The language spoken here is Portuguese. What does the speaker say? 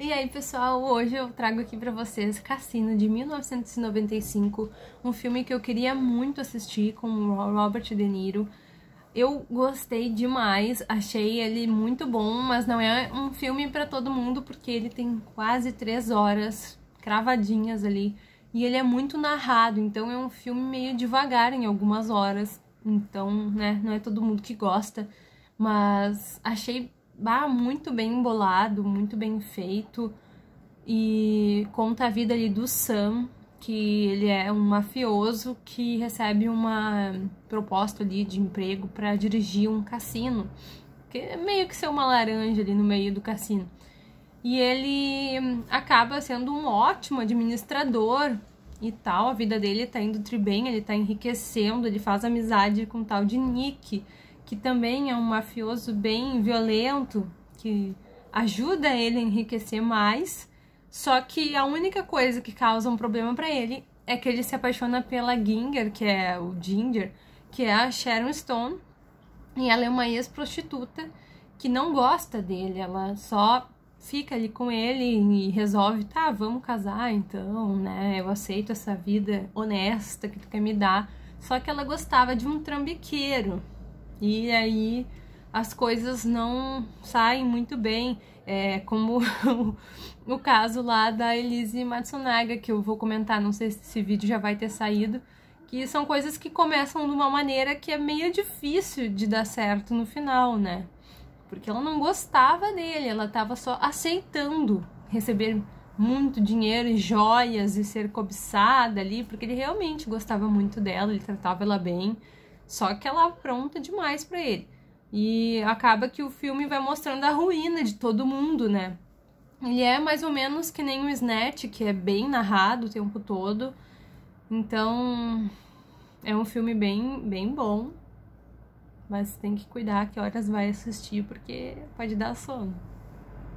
E aí, pessoal, hoje eu trago aqui para vocês Cassino de 1995, um filme que eu queria muito assistir com Robert De Niro. Eu gostei demais, achei ele muito bom, mas não é um filme para todo mundo porque ele tem quase três horas cravadinhas ali e ele é muito narrado, então é um filme meio devagar em algumas horas, então, né, não é todo mundo que gosta, mas achei bah, muito bem embolado, muito bem feito. E conta a vida ali do Sam, que ele é um mafioso que recebe uma proposta ali de emprego para dirigir um cassino, que é meio que ser uma laranja ali no meio do cassino. E ele hum, acaba sendo um ótimo administrador e tal, a vida dele tá indo tri bem, ele tá enriquecendo, ele faz amizade com o tal de Nick, que também é um mafioso bem violento, que ajuda ele a enriquecer mais. Só que a única coisa que causa um problema para ele é que ele se apaixona pela Ginger, que é o Ginger, que é a Sharon Stone, e ela é uma ex-prostituta que não gosta dele, ela só fica ali com ele e resolve, tá, vamos casar então, né? Eu aceito essa vida honesta que tu quer me dar. Só que ela gostava de um trambiqueiro, e aí as coisas não saem muito bem, é, como o caso lá da Elise Matsunaga, que eu vou comentar, não sei se esse vídeo já vai ter saído, que são coisas que começam de uma maneira que é meio difícil de dar certo no final, né? Porque ela não gostava dele, ela estava só aceitando receber muito dinheiro e joias e ser cobiçada ali, porque ele realmente gostava muito dela, ele tratava ela bem. Só que ela apronta demais para ele. E acaba que o filme vai mostrando a ruína de todo mundo, né? Ele é mais ou menos que nem o Snatch, que é bem narrado o tempo todo. Então, é um filme bem, bem bom. Mas tem que cuidar que horas vai assistir, porque pode dar sono.